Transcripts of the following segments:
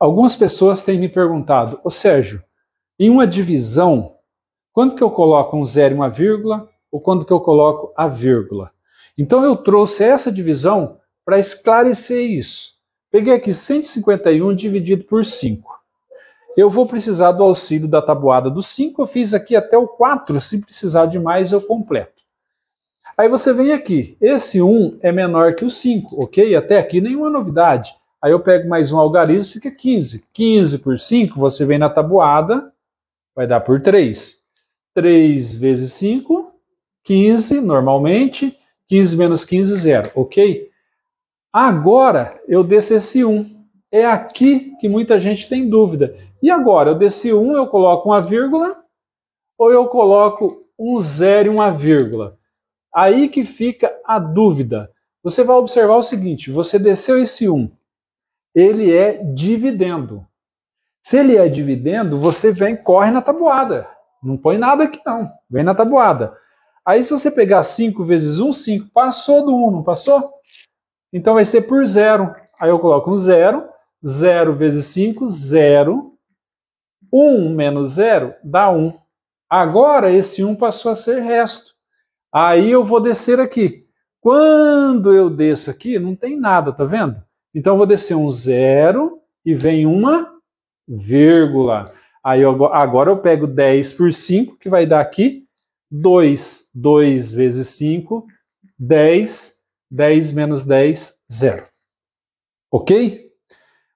Algumas pessoas têm me perguntado, ô Sérgio, em uma divisão, quando que eu coloco um zero e uma vírgula ou quando que eu coloco a vírgula? Então eu trouxe essa divisão para esclarecer isso. Peguei aqui 151 dividido por 5. Eu vou precisar do auxílio da tabuada do 5, eu fiz aqui até o 4, se precisar de mais eu completo. Aí você vem aqui, esse 1 é menor que o 5, ok? Até aqui nenhuma novidade. Aí eu pego mais um algarismo, fica 15. 15 por 5, você vem na tabuada, vai dar por 3. 3 vezes 5, 15, normalmente. 15 menos 15, 0, ok? Agora eu desço esse 1. É aqui que muita gente tem dúvida. E agora? Eu desci 1, eu coloco uma vírgula, ou eu coloco um 0 e uma vírgula? Aí que fica a dúvida. Você vai observar o seguinte: você desceu esse 1, ele é dividendo. Se ele é dividendo, você vem, corre na tabuada. Não põe nada aqui, não. Vem na tabuada. Aí, se você pegar 5 vezes 1, um, 5. Passou do 1, um, não passou? Então vai ser por 0. Aí eu coloco um 0. 0 vezes 5, 0. 1 menos 0 dá 1. Um. Agora esse 1 um passou a ser resto. Aí eu vou descer aqui. Quando eu desço aqui, não tem nada, tá vendo? Então eu vou descer um zero e vem uma vírgula. Aí eu, agora eu pego 10 por 5, que vai dar aqui 2. 2 vezes 5, 10. 10 menos 10, zero. Ok?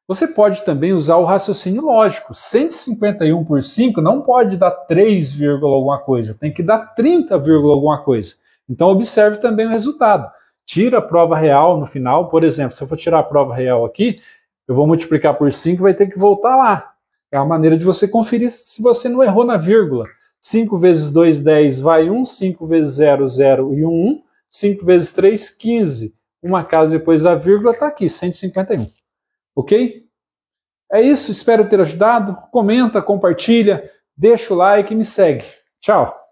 Você pode também usar o raciocínio lógico. 151 por 5 não pode dar 3, alguma coisa, tem que dar 30, alguma coisa. Então observe também o resultado tira a prova real no final. Por exemplo, se eu for tirar a prova real aqui, eu vou multiplicar por 5 vai ter que voltar lá. É a maneira de você conferir se você não errou na vírgula. 5 vezes 2, 10 vai 1, 5 vezes 0, 0 e 1, 1. 5 vezes 3, 15. Uma casa depois da vírgula está aqui, 151. Ok? É isso, espero ter ajudado. Comenta, compartilha, deixa o like e me segue. Tchau!